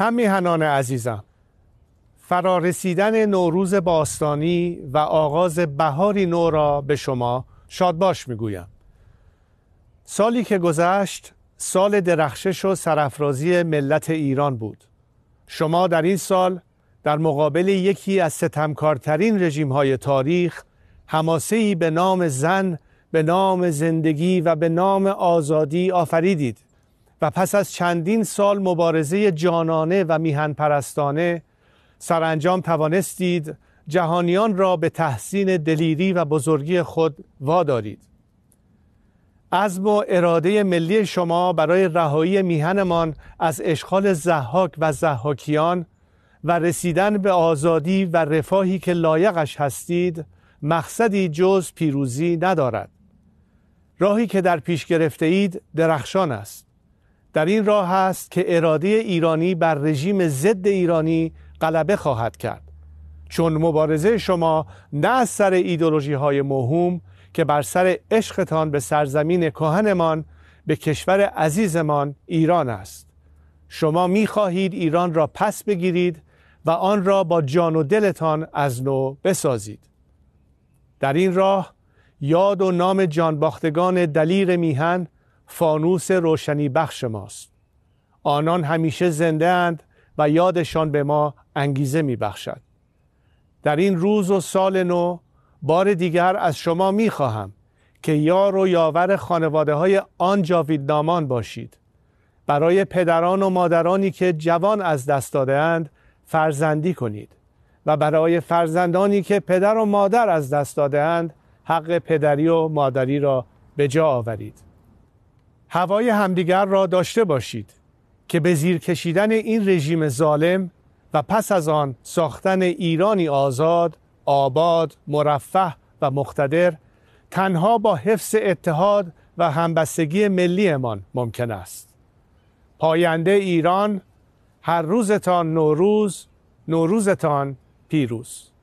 همیهنان عزیزم فرارسیدن نوروز باستانی و آغاز بهاری نو را به شما شادباش میگویم سالی که گذشت سال درخشش و سرافرازی ملت ایران بود شما در این سال در مقابل یکی از ستمکارترین رژیم های تاریخ ای به نام زن به نام زندگی و به نام آزادی آفریدید و پس از چندین سال مبارزه جانانه و میهن پرستانه سرانجام توانستید جهانیان را به تحسین دلیری و بزرگی خود وادارید از و اراده ملی شما برای رهایی میهنمان از اشغال زحاک و زحاکیان و رسیدن به آزادی و رفاهی که لایقش هستید مقصدی جز پیروزی ندارد راهی که در پیش گرفته اید درخشان است در این راه است که اراده ایرانی بر رژیم ضد ایرانی غلبه خواهد کرد چون مبارزه شما نه از سر ایدولوژی های موهوم که بر سر عشقتان به سرزمین کهنمان به کشور عزیزمان ایران است شما می خواهید ایران را پس بگیرید و آن را با جان و دلتان از نو بسازید در این راه یاد و نام جانباختگان دلیر میهن فانوس روشنی بخش ماست آنان همیشه زنده اند و یادشان به ما انگیزه می بخشد. در این روز و سال نو بار دیگر از شما می خواهم که یار و یاور خانواده های آن نامان باشید برای پدران و مادرانی که جوان از دست داده اند فرزندی کنید و برای فرزندانی که پدر و مادر از دست داده اند حق پدری و مادری را به جا آورید هوای همدیگر را داشته باشید که به زیر کشیدن این رژیم ظالم و پس از آن ساختن ایرانی آزاد، آباد، مرفه و مقتدر تنها با حفظ اتحاد و همبستگی ملیمان ممکن است. پاینده ایران هر روزتان نوروز، نوروزتان پیروز.